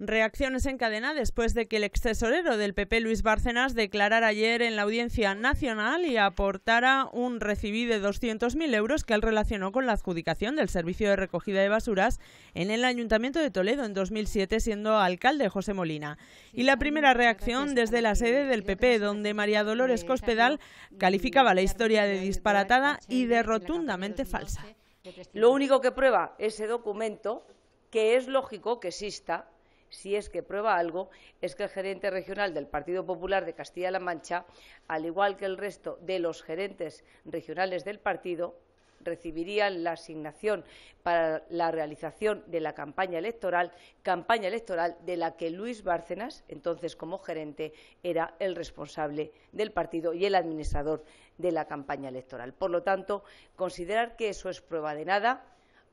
Reacciones en cadena después de que el excesorero del PP, Luis Bárcenas, declarara ayer en la Audiencia Nacional y aportara un recibí de 200.000 euros que él relacionó con la adjudicación del servicio de recogida de basuras en el Ayuntamiento de Toledo en 2007, siendo alcalde José Molina. Y la primera reacción desde la sede del PP, donde María Dolores Cospedal calificaba la historia de disparatada y de rotundamente falsa. Lo único que prueba ese documento, que es lógico que exista, si es que prueba algo, es que el gerente regional del Partido Popular de Castilla-La Mancha, al igual que el resto de los gerentes regionales del partido, recibiría la asignación para la realización de la campaña electoral, campaña electoral de la que Luis Bárcenas, entonces como gerente, era el responsable del partido y el administrador de la campaña electoral. Por lo tanto, considerar que eso es prueba de nada,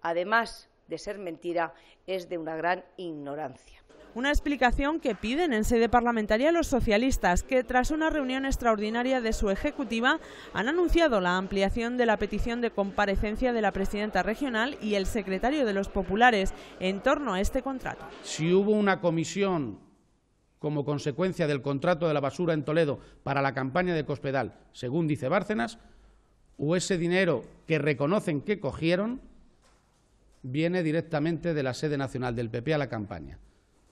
además de ser mentira es de una gran ignorancia. Una explicación que piden en sede parlamentaria los socialistas, que tras una reunión extraordinaria de su ejecutiva han anunciado la ampliación de la petición de comparecencia de la presidenta regional y el secretario de los populares en torno a este contrato. Si hubo una comisión como consecuencia del contrato de la basura en Toledo para la campaña de Cospedal, según dice Bárcenas, o ese dinero que reconocen que cogieron, viene directamente de la sede nacional del PP a la campaña.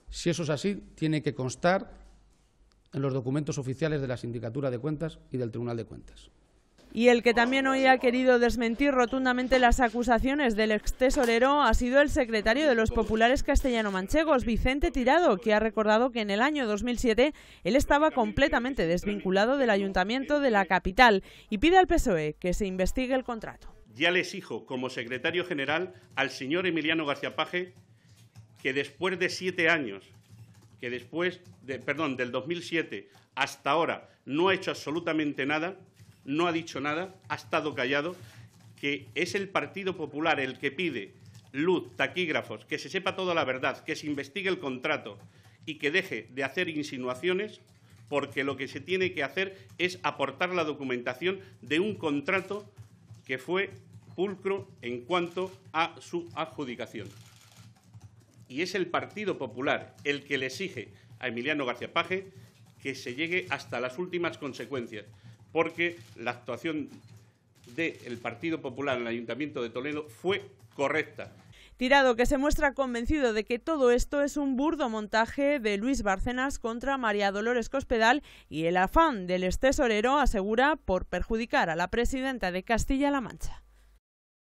Si eso es así, tiene que constar en los documentos oficiales de la Sindicatura de Cuentas y del Tribunal de Cuentas. Y el que también hoy ha querido desmentir rotundamente las acusaciones del ex tesorero ha sido el secretario de los populares castellano-manchegos, Vicente Tirado, que ha recordado que en el año 2007 él estaba completamente desvinculado del ayuntamiento de la capital y pide al PSOE que se investigue el contrato ya les exijo como secretario general al señor Emiliano García Paje que después de siete años, que después, de, perdón, del 2007 hasta ahora no ha hecho absolutamente nada, no ha dicho nada, ha estado callado, que es el Partido Popular el que pide luz, taquígrafos, que se sepa toda la verdad, que se investigue el contrato y que deje de hacer insinuaciones, porque lo que se tiene que hacer es aportar la documentación de un contrato que fue pulcro en cuanto a su adjudicación. Y es el Partido Popular el que le exige a Emiliano García Paje que se llegue hasta las últimas consecuencias, porque la actuación del Partido Popular en el Ayuntamiento de Toledo fue correcta Tirado, que se muestra convencido de que todo esto es un burdo montaje de Luis Barcenas contra María Dolores Cospedal y el afán del tesorero asegura por perjudicar a la presidenta de Castilla-La Mancha.